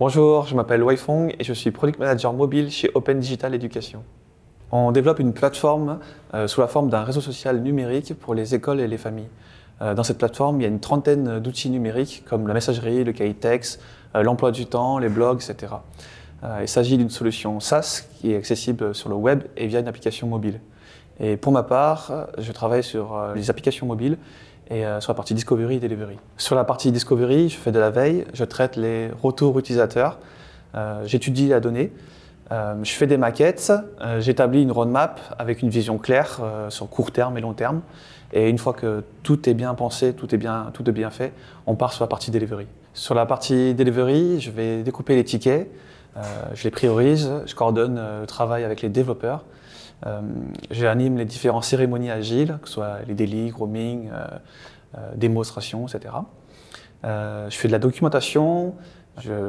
Bonjour, je m'appelle Wai Fong et je suis Product Manager mobile chez Open Digital Education. On développe une plateforme euh, sous la forme d'un réseau social numérique pour les écoles et les familles. Euh, dans cette plateforme, il y a une trentaine d'outils numériques comme la messagerie, le cahier texte, euh, l'emploi du temps, les blogs, etc. il s'agit d'une solution SaaS qui est accessible sur le web et via une application mobile. Et pour ma part, je travaille sur euh, les applications mobiles et euh, sur la partie discovery et delivery. Sur la partie discovery, je fais de la veille, je traite les retours utilisateurs, euh, j'étudie la donnée, je fais des maquettes, j'établis une roadmap avec une vision claire sur court terme et long terme. Et une fois que tout est bien pensé, tout est bien, tout est bien fait, on part sur la partie delivery. Sur la partie delivery, je vais découper les tickets, je les priorise, je coordonne le travail avec les développeurs euh, j'anime les différentes cérémonies agiles, que ce soit les délits, grooming, euh, euh, démonstrations, etc. je fais de la documentation,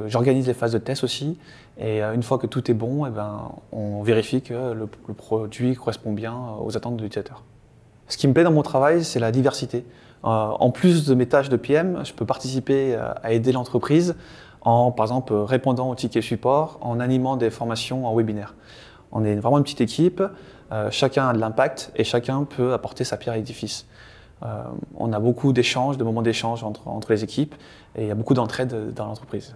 J'organise les phases de test aussi. Et une fois que tout est bon, eh ben, on vérifie que le, produit correspond bien aux attentes de l'utilisateur. Ce qui me plaît dans mon travail, c'est la diversité. en plus de mes tâches de PM, je peux participer à aider l'entreprise en, par exemple, répondant aux tickets support, en animant des formations en webinaire. On est vraiment une petite équipe, euh, chacun a de l'impact et chacun peut apporter sa pierre à l'édifice. Euh, on a beaucoup d'échanges, de moments d'échange entre, les équipes et il y a beaucoup d'entraide dans l'entreprise.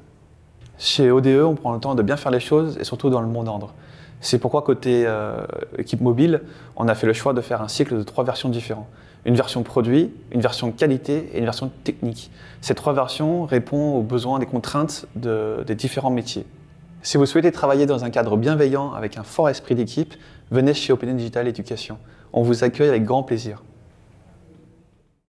Chez ODE, on prend le temps de bien faire les choses et surtout dans le monde d'ordre. C'est pourquoi côté euh, équipe mobile, on a fait le choix de faire un cycle de trois versions différentes. Une version produit, une version qualité et une version technique. Ces trois versions répondent aux besoins des contraintes des différents métiers. Si vous souhaitez travailler dans un cadre bienveillant avec un fort esprit d'équipe, venez chez Open Digital Education. On vous accueille avec grand plaisir.